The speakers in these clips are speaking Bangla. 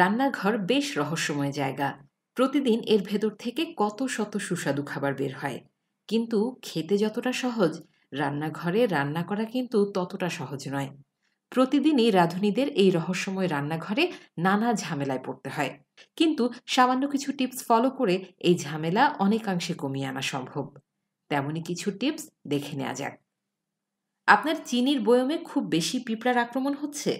রান্নাঘর বেশ রহস্যময় জায়গা প্রতিদিন এর ভেতর থেকে কত শত সুস্বাদু খাবার বের হয় কিন্তু খেতে যতটা সহজ রান্নাঘরে রান্না করা কিন্তু ততটা সহজ নয় প্রতিদিনই রাঁধুনিদের এই রহস্যময় রান্নাঘরে নানা ঝামেলায় পড়তে হয় কিন্তু সামান্য কিছু টিপস ফলো করে এই ঝামেলা অনেকাংশে কমিয়ে আনা সম্ভব তেমনই কিছু টিপস দেখে নেওয়া যাক আপনার চিনির বয়মে খুব বেশি পিঁপড়ার আক্রমণ হচ্ছে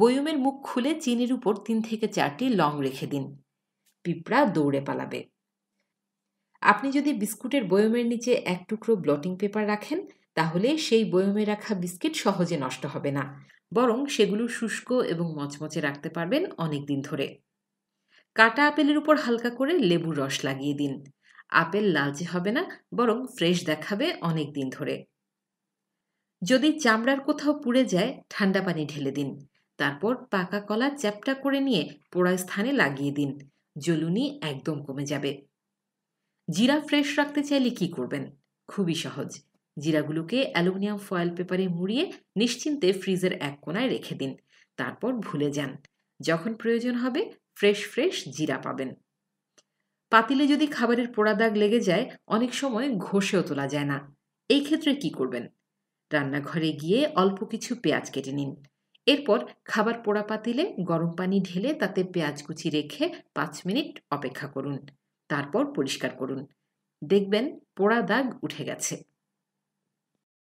বয়ুমের মুখ খুলে চিনির উপর তিন থেকে চারটি লং রেখে দিন পিঁপড়া দৌড়ে পালাবে আপনি যদি বিস্কুটের বয়মের নিচে এক টুকরো ব্লটিং পেপার রাখেন তাহলে সেই বয়মে রাখা বিস্কিট সহজে নষ্ট হবে না বরং সেগুলো শুষ্ক এবং মচমচে রাখতে পারবেন অনেক দিন ধরে কাটা আপেলের উপর হালকা করে লেবুর রস লাগিয়ে দিন আপেল লালচে হবে না বরং ফ্রেশ দেখাবে অনেক দিন ধরে যদি চামড়ার কোথাও পুড়ে যায় ঠান্ডা পানি ঢেলে দিন তারপর পাকা কলা চ্যাপটা করে নিয়ে পোড়া স্থানে লাগিয়ে দিন জ্বলুনি একদম কমে যাবে জিরা ফ্রেশ রাখতে চাইলে কি করবেন খুবই সহজ জিরাগুলোকে অ্যালুমিনিয়াম ফয়েল পেপারে মুড়িয়ে নিশ্চিন্তে ফ্রিজের এক কোনায় রেখে দিন তারপর ভুলে যান যখন প্রয়োজন হবে ফ্রেশ ফ্রেশ জিরা পাবেন পাতিলে যদি খাবারের পোড়া দাগ লেগে যায় অনেক সময় ঘষেও তোলা যায় না এই ক্ষেত্রে কি করবেন রান্নাঘরে গিয়ে অল্প কিছু পেঁয়াজ কেটে নিন এরপর খাবার পোড়া পাতিলে গরম পানি ঢেলে তাতে পেঁয়াজ কুচি রেখে পাঁচ মিনিট অপেক্ষা করুন তারপর পরিষ্কার করুন দেখবেন পোড়া দাগ উঠে গেছে